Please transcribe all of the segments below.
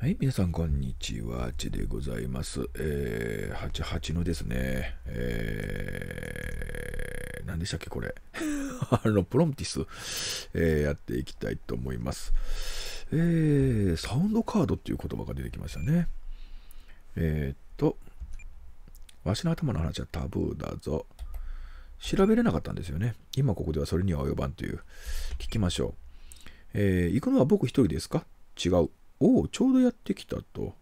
はい、皆さん、こんにちは。ちでございます。えー、88のですね、えー、何でしたっけ、これ。あの、プロンティス、えー、やっていきたいと思います。えー、サウンドカードっていう言葉が出てきましたね。えー、っと、わしの頭の話はタブーだぞ。調べれなかったんですよね。今ここではそれには及ばんという。聞きましょう。えー、行くのは僕一人ですか違う。おお、ちょうどやってきたと。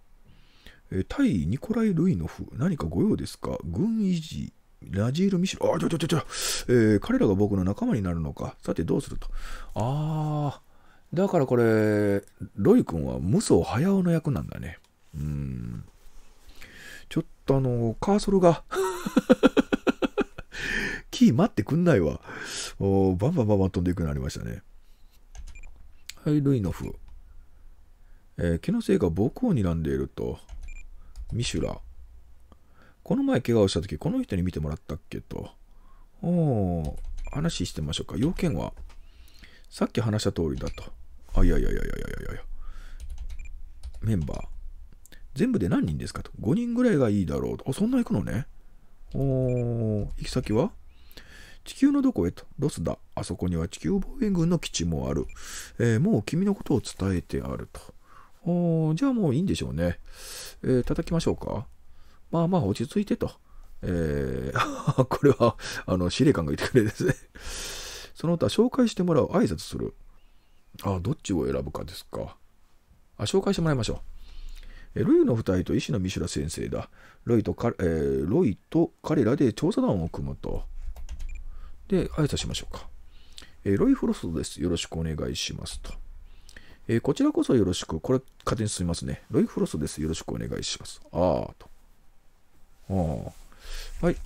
え対ニコライ・ルイノフ、何かご用ですか軍維持、ラジール・ミシル、あ、ちょちょちょちょ、えー、彼らが僕の仲間になるのか。さて、どうすると。ああ、だからこれ、ロイ君は無双早尾の役なんだね。うん。ちょっとあの、カーソルが キー待ってくんないわ。おバンバンバンバン飛んでいくようになりましたね。はい、ルイノフ。えー、気のせいか僕を睨んでいると。ミシュラ。この前怪我をした時、この人に見てもらったっけと。おお、話してみましょうか。要件は、さっき話した通りだと。あ、いやいやいやいやいやいやメンバー。全部で何人ですかと。5人ぐらいがいいだろうと。あ、そんな行くのね。おお、行き先は地球のどこへと。ロスだ。あそこには地球防衛軍の基地もある。えー、もう君のことを伝えてあると。おじゃあもういいんでしょうね。えー、叩きましょうか。まあまあ落ち着いてと。えー、これは、あの、司令官が言ってくれですね。その他、紹介してもらう、挨拶する。あ、どっちを選ぶかですか。あ、紹介してもらいましょう。えロイの2人と医師のミシュラ先生だ。ロイとえー、ロイと彼らで調査団を組むと。で、挨拶しましょうか。えロイ・フロストです。よろしくお願いしますと。えー、こちらこそよろしく。これ、勝手に進みますね。ロイフロストです。よろしくお願いします。あーと。あはい。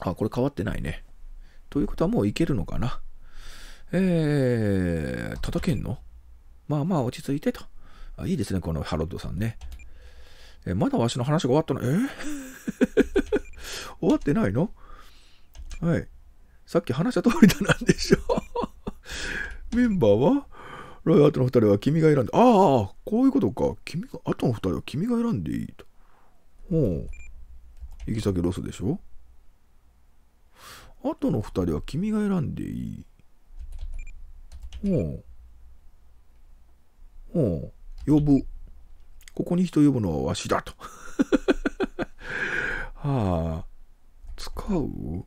あ、これ変わってないね。ということはもういけるのかな。えー、叩けんのまあまあ落ち着いてと。あいいですね、このハロッドさんね。えまだわしの話が終わったのえー、終わってないのはい。さっき話した通りだなんでしょう。メンバーはロイアートの2人は君が選んで、ああ、こういうことか。君が、あとの2人は君が選んでいいと。ほう。行き先ロスでしょあとの2人は君が選んでいい。ほう。ほう。呼ぶ。ここに人呼ぶのはわしだと。はあ。使う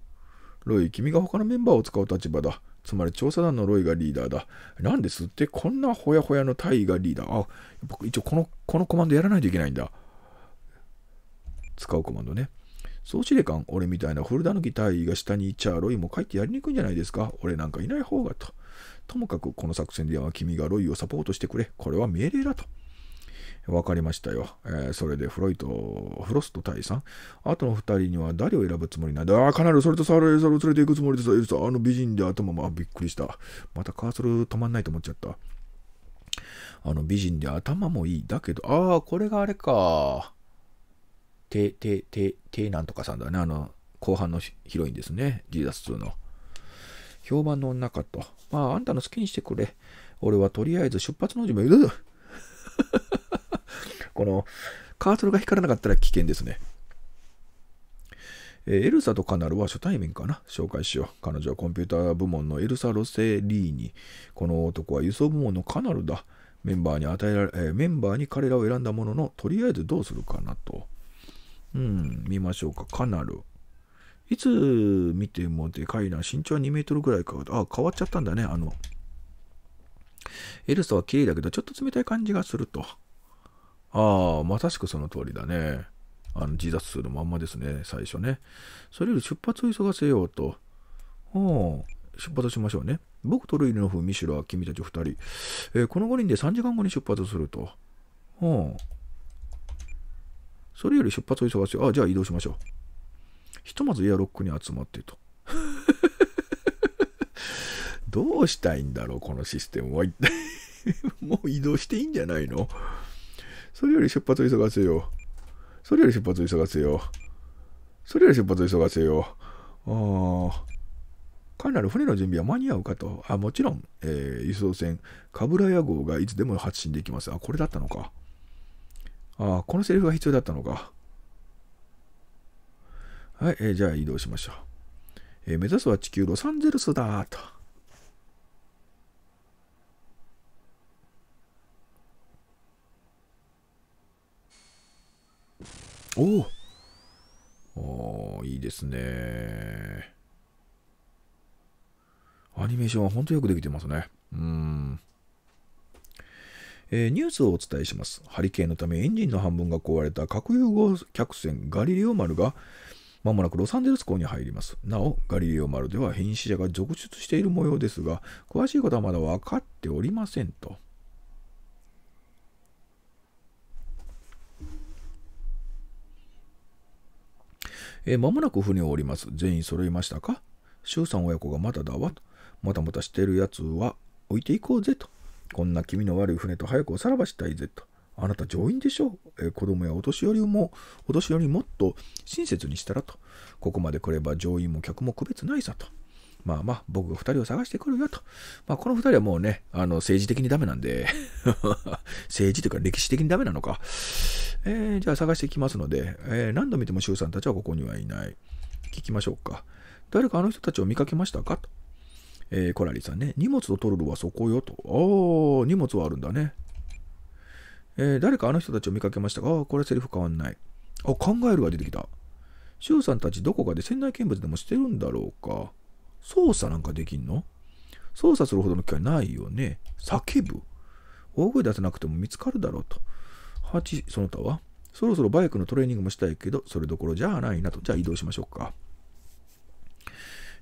ロイ、君が他のメンバーを使う立場だ。つまり調査団のロイがリーダーだ。なんですってこんなほやほやのタイがリーダー。あ、僕っ一応この、このコマンドやらないといけないんだ。使うコマンドね。総司令官、俺みたいな古狸隊が下に行っちゃロイも帰ってやりにくいんじゃないですか。俺なんかいない方がと。ともかくこの作戦では君がロイをサポートしてくれ。これは命令だと。分かりましたよ。えー、それでフロイト、フロスト大佐あとの2人には誰を選ぶつもりなんだああ、かなりそれとサーレサを連れていくつもりです。あの美人で頭、も、あ、びっくりした。またカーソル止まんないと思っちゃった。あの美人で頭もいい。だけど、ああ、これがあれか。て、て、て、てなんとかさんだね。あの、後半のヒロインですね。ジーザス2の。評判の女かと。まあ、あんたの好きにしてくれ。俺はとりあえず出発の準備を。このカーソルが光らなかったら危険ですね。えー、エルサとカナルは初対面かな紹介しよう。彼女はコンピューター部門のエルサ・ロセリーニ。この男は輸送部門のカナルだ。メンバーに与えられ、えー、メンバーに彼らを選んだものの、とりあえずどうするかなと。うん、見ましょうか。カナル。いつ見てもでかいな。身長は2メートルぐらいか。あ、変わっちゃったんだね。あの、エルサは綺麗だけど、ちょっと冷たい感じがすると。ああ、まさしくその通りだね。あの自殺するまんまですね、最初ね。それより出発を急がせようと。うん。出発しましょうね。僕とルイルノフ、ミシュラー、君たち2人。えー、この5人で3時間後に出発すると。うん。それより出発を急がせよう。あ、じゃあ移動しましょう。ひとまずエアロックに集まってと。どうしたいんだろう、このシステムは。もう移動していいんじゃないのそれより出発急がせよ。それより出発急がせよ。それより出発急がせよ。ああ。かなり船の準備は間に合うかと。あ、もちろん、えー、輸送船、カブラヤ号がいつでも発進できます。あ、これだったのか。あ、このセリフが必要だったのか。はい、えー、じゃあ移動しましょう。えー、目指すは地球ロサンゼルスだと。おおいいですね。アニメーションは本当よくできてますね。うん。えー、ニュースをお伝えします。ハリケーンのためエンジンの半分が壊れた核融合客船ガリレオ丸がまもなくロサンゼルス港に入ります。なお、ガリレオ丸では変死者が続出している模様ですが、詳しいことはまだ分かっておりませんと。えー、間もなく船を降ります。全員揃いましたか周さん親子がまだだわと。またまたしてるやつは置いていこうぜと。こんな気味の悪い船と早くおさらばしたいぜと。あなた乗員でしょう、えー、子供やお年寄りも、お年寄りもっと親切にしたらと。ここまで来れば乗員も客も区別ないさと。まあまあ、僕が2人を探してくるよと。まあ、この2人はもうね、あの、政治的にダメなんで 政治というか歴史的にダメなのか。えー、じゃあ探してきますので、えー、何度見ても周さんたちはここにはいない。聞きましょうか。誰かあの人たちを見かけましたかと。えー、コラリさんね、荷物を取るのはそこよと。おー、荷物はあるんだね。えー、誰かあの人たちを見かけましたかこれセリフ変わんない。あ、考えるが出てきた。シュウさんたちどこかで船内見物でもしてるんだろうか。操作なんかできんの操作するほどの機会ないよね。叫ぶ大声出さなくても見つかるだろうと。8、その他はそろそろバイクのトレーニングもしたいけど、それどころじゃないなと。じゃあ移動しましょうか。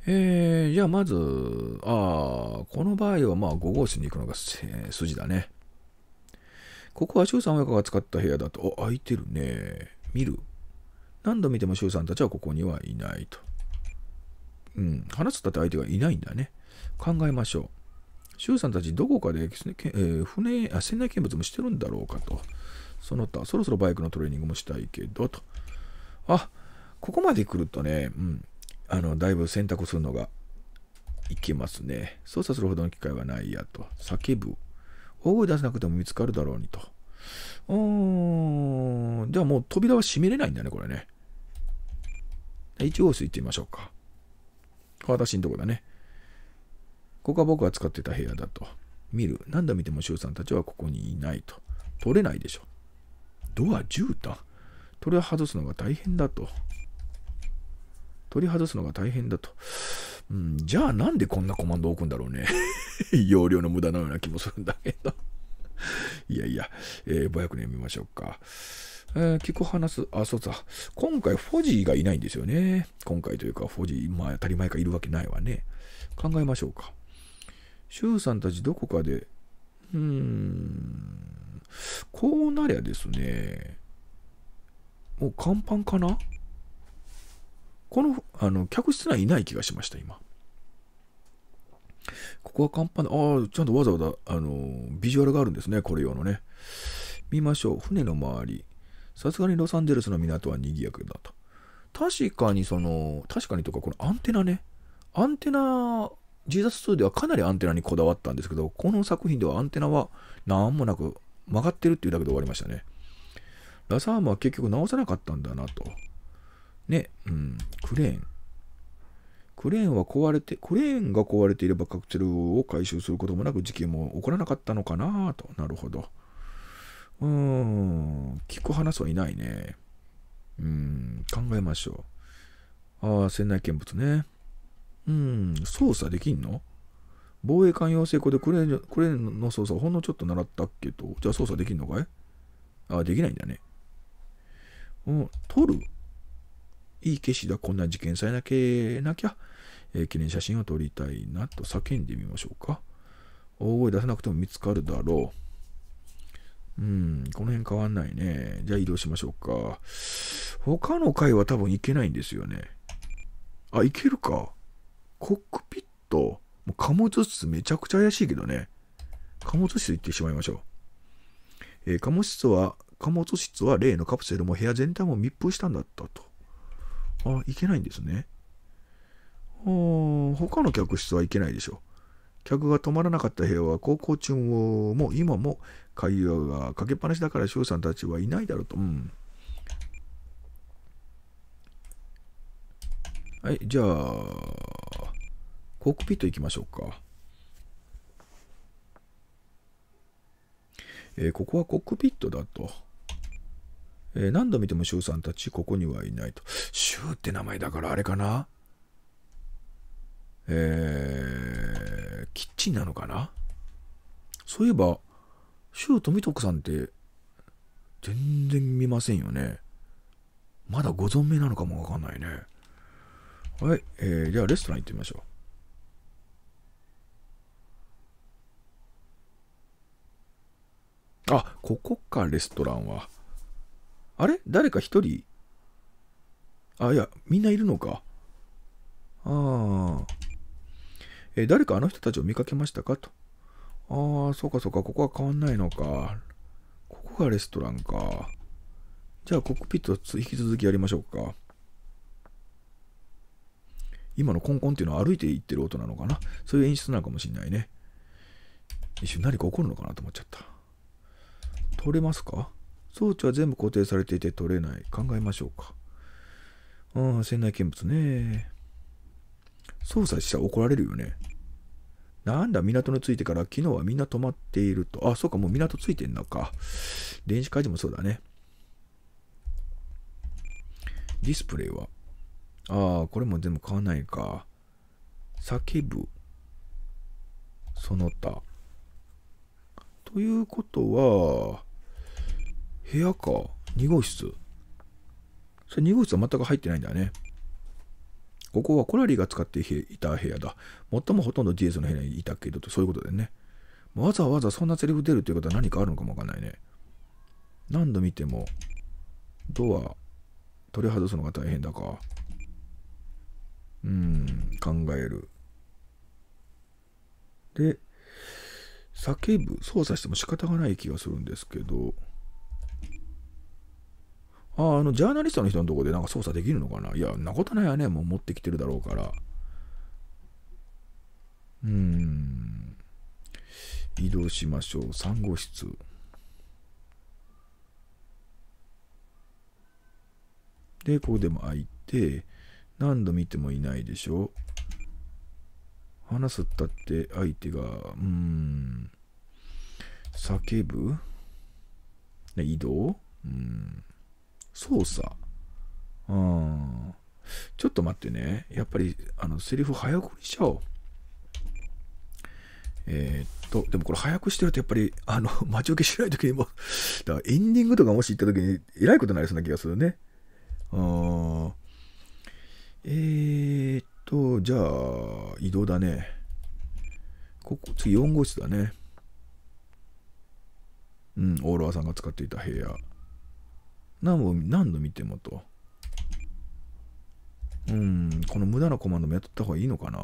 えー、じゃあまず、ああ、この場合はまあ5号室に行くのが、え筋だね。ここは周さん親子が使った部屋だと、あ、空いてるね。見る。何度見ても周さんたちはここにはいないと。うん、話すったって相手がいないんだね。考えましょう。周さんたちどこかで、ねえー、船あ船内見物もしてるんだろうかと。その他、そろそろバイクのトレーニングもしたいけどと。あここまで来るとね、うん、あのだいぶ選択するのがいけますね。操作するほどの機会はないやと。叫ぶ。大声出さなくても見つかるだろうにと。うーん。じゃあもう扉は閉めれないんだね、これね。1号室行ってみましょうか。私んとこだね。ここは僕が使ってた部屋だと。見る。何度見ても周さんたちはここにいないと。取れないでしょ。ドア10だ。取り外すのが大変だと。取り外すのが大変だと。うん、じゃあなんでこんなコマンドを置くんだろうね。容量の無駄のような気もするんだけどいやいや、えー、500年見ましょうか。えー、聞く話す、あ、そうそう。今回、フォジーがいないんですよね。今回というか、フォジー、まあ、当たり前かいるわけないわね。考えましょうか。シュウさんたちどこかで、うーん、こうなりゃですね、もう甲板かなこの、あの、客室内いない気がしました、今。ここは甲板で、ああ、ちゃんとわざわざ、あの、ビジュアルがあるんですね、これ用のね。見ましょう。船の周り。さすがにロサンゼルスの港は賑やかだと。確かにその、確かにとか、このアンテナね。アンテナ、ジーザス2ではかなりアンテナにこだわったんですけど、この作品ではアンテナは何もなく曲がってるっていうだけで終わりましたね。ラサームは結局直さなかったんだなと。ね、うん、クレーン。クレーンは壊れて、クレーンが壊れていればカクテルを回収することもなく事件も起こらなかったのかなと。なるほど。うん、聞く話はいないね。うん、考えましょう。ああ、船内見物ね。うん、操作できんの防衛艦養成庫でクレーンの操作ほんのちょっと習ったっけと。じゃあ操作できんのかいああ、できないんだね。うん、取るいい景色だ。こんな事件さえななきゃ、えー、記念写真を撮りたいなと叫んでみましょうか。大声出さなくても見つかるだろう。うん、この辺変わんないね。じゃあ移動しましょうか。他の回は多分行けないんですよね。あ、行けるか。コックピット。もう貨物室めちゃくちゃ怪しいけどね。貨物室行ってしまいましょう。えー、貨物室は、貨物室は例のカプセルも部屋全体も密封したんだったと。あ、行けないんですね。他の客室はいけないでしょ客が止まらなかった部屋は高校中も今も会話がかけっぱなしだから翔さんたちはいないだろうと。うん、はい、じゃあ、コックピット行きましょうか。えー、ここはコックピットだと。えー、何度見てもシさんたちここにはいないと。シュウって名前だからあれかなえーキッチンなのかなそういえば、周富徳さんって、全然見ませんよね。まだご存命なのかもわかんないね。はい、えー、ではレストラン行ってみましょう。あ、ここか、レストランは。あれ誰か一人あ、いや、みんないるのか。ああ。えー、誰かあの人たちを見かけましたかと。ああ、そうかそうか、ここは変わんないのか。ここがレストランか。じゃあ、コックピット引き続きやりましょうか。今のコンコンっていうのは歩いていってる音なのかなそういう演出なのかもしんないね。一瞬何か起こるのかなと思っちゃった。取れますか装置は全部固定されていて取れない。考えましょうか。うん、船内見物ね。操作したら怒られるよね。なんだ、港に着いてから昨日はみんな泊まっていると。あ、そうか、もう港着いてんのか。電子開示もそうだね。ディスプレイは。ああ、これも全部買わないか。叫ぶ。その他。ということは、部屋か。2号室。それ2号室は全く入ってないんだよね。ここはコラリーが使っていた部屋だ。もっともほとんどジェイソンの部屋にいたけどと、そういうことでね。わざわざそんなセリフ出るっていうことは何かあるのかもわかんないね。何度見ても、ドア、取り外すのが大変だか。うん、考える。で、叫ぶ、操作しても仕方がない気がするんですけど、ああの、ジャーナリストの人のとこでなんか操作できるのかないや、んなことないわね。もう持ってきてるだろうから。うん。移動しましょう。産後室。で、ここでも開いて、何度見てもいないでしょ。話すったって相手が、うん、叫ぶ移動うん。そうさ。うん。ちょっと待ってね。やっぱり、あの、セリフ早送りしちゃおう。えー、っと、でもこれ早くしてるとやっぱり、あの、待ち受けしないときにも、だからエンディングとかもし行ったときに、えらいことになりそうな気がするね。うん。えー、っと、じゃあ、移動だね。ここ、次4号室だね。うん、オーロアさんが使っていた部屋。何を何度見てもと。うん、この無駄なコマンドもやっとった方がいいのかな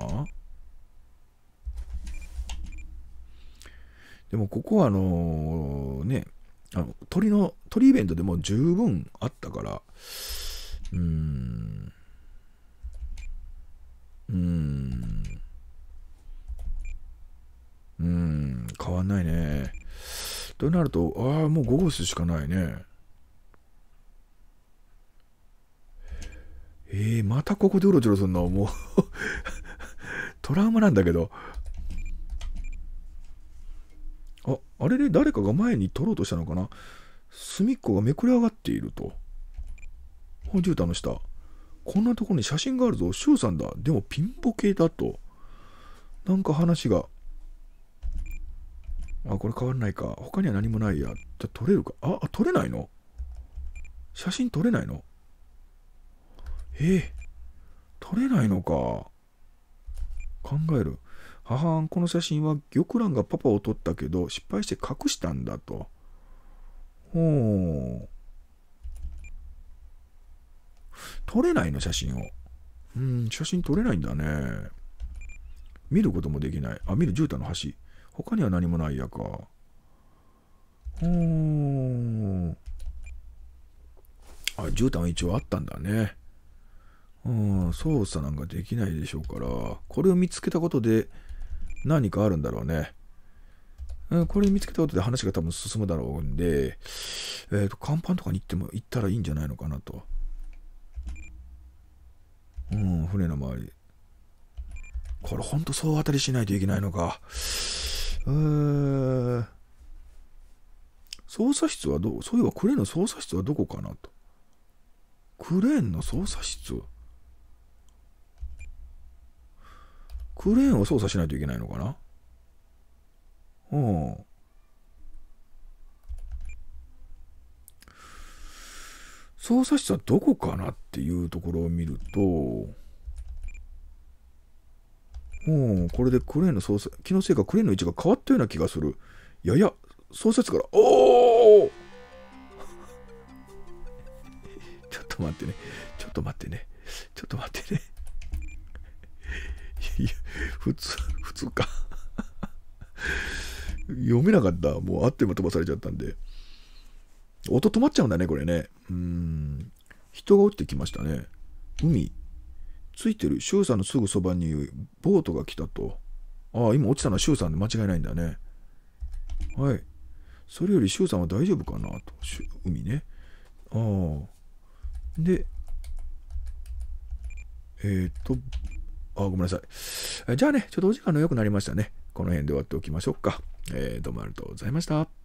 でもここはあのー、ね、あの鳥の、鳥イベントでも十分あったから、うーん、うーん、うーん、変わんないね。となると、ああ、もう5号室しかないね。えー、またここでうろちょろすんのもう トラウマなんだけど。あ、あれで誰かが前に取ろうとしたのかな隅っこがめくれ上がっていると。本絨毯の下。こんなところに写真があるぞ。シュウさんだ。でもピンボケだと。なんか話が。あ、これ変わらないか。他には何もないや。じゃ、撮れるか。あ、撮れないの写真撮れないのえ取れないのか。考える。母はん、この写真は玉蘭がパパを撮ったけど、失敗して隠したんだと。ほう。撮れないの、写真を。うん、写真撮れないんだね。見ることもできない。あ、見る、絨毯の橋。他には何もないやか。ほう。あ、絨毯は一応あったんだね。うん、操作なんかできないでしょうから、これを見つけたことで何かあるんだろうね。うん、これ見つけたことで話が多分進むだろうんで、えっ、ー、と、甲板とかに行っても、行ったらいいんじゃないのかなと。うん、船の周り。これほんと総当たりしないといけないのか。えー、操作室はどう、そういえばクレーンの操作室はどこかなと。クレーンの操作室クレーンを操作しないといけないのかなうん。操作室はどこかなっていうところを見ると、うん、これでクレーンの操作、気のせいかクレーンの位置が変わったような気がする。やや、操作室から、おお ちょっと待ってね。ちょっと待ってね。ちょっと待ってね。いや、普通、普通か読めなかった。もうあっという間飛ばされちゃったんで。音止まっちゃうんだね、これね。うん。人が降ってきましたね。海。ついてる。シさんのすぐそばにボートが来たと。ああ、今落ちたのはシさんで間違いないんだね。はい。それよりシさんは大丈夫かなと。海ね。ああ。で、えっ、ー、と、あ、ごめんなさい。じゃあね、ちょっとお時間の良くなりましたね。この辺で終わっておきましょうか。えー、どうもありがとうございました。